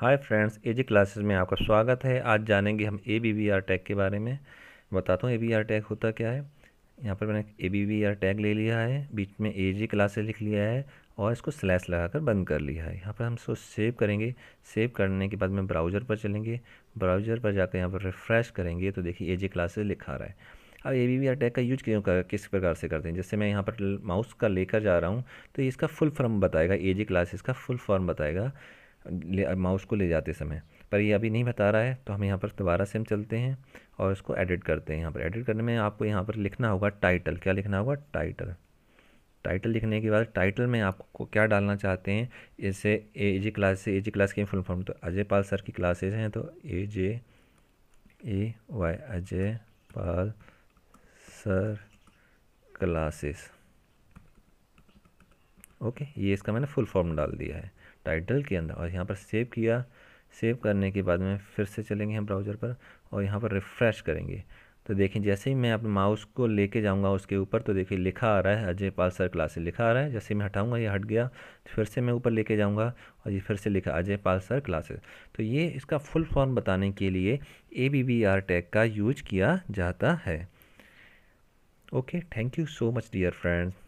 hi friends जी classes में आपका स्वागत है आज जानेंगे हम A B V R tag के बारे में बताता हूँ ए बी आर टैग होता क्या है यहाँ पर मैंने A B V R tag ले लिया है बीच में ए जी क्लासेस लिख लिया है और इसको स्लैश लगाकर बंद कर लिया है यहाँ पर हम इसको सेव करेंगे सेव करने के बाद में ब्राउज़र पर चलेंगे ब्राउज़र पर जाकर यहाँ पर रिफ़्रेश करेंगे तो देखिए ए जी क्लासेस लिखा रहा है अब A B V R tag का यूज क्यों कर किस प्रकार से करते हैं जैसे मैं यहाँ पर माउस का लेकर जा रहा हूँ तो इसका फुल फॉर्म बताएगा ए जी क्लासेस का फुल फॉर्म बताएगा ले माउस को ले जाते समय पर ये अभी नहीं बता रहा है तो हम यहाँ पर दोबारा से हम चलते हैं और इसको एडिट करते हैं यहाँ पर एडिट करने में आपको यहाँ पर लिखना होगा टाइटल क्या लिखना होगा टाइटल टाइटल लिखने के बाद टाइटल में आपको क्या डालना चाहते हैं जैसे ए जे क्लास से ए जे क्लास के फुल फॉर्म तो अजय पाल सर की क्लासेज हैं तो A J A Y Ajay Pal sir classes okay ये इसका मैंने फुल फॉर्म डाल दिया है टाइटल के अंदर और यहाँ पर सेव किया सेव करने के बाद में फिर से चलेंगे हम ब्राउज़र पर और यहाँ पर रिफ़्रेश करेंगे तो देखें जैसे ही मैं अपने माउस को लेके जाऊंगा उसके ऊपर तो देखिए लिखा आ रहा है अजय पाल सर क्लासेस लिखा आ रहा है जैसे मैं हटाऊंगा ये हट गया तो फिर से मैं ऊपर लेके जाऊंगा और ये फिर से लिखा अजय पाल सर क्लासेस तो ये इसका फुल फॉर्म बताने के लिए A B B R tag का यूज किया जाता है okay thank you so much dear friends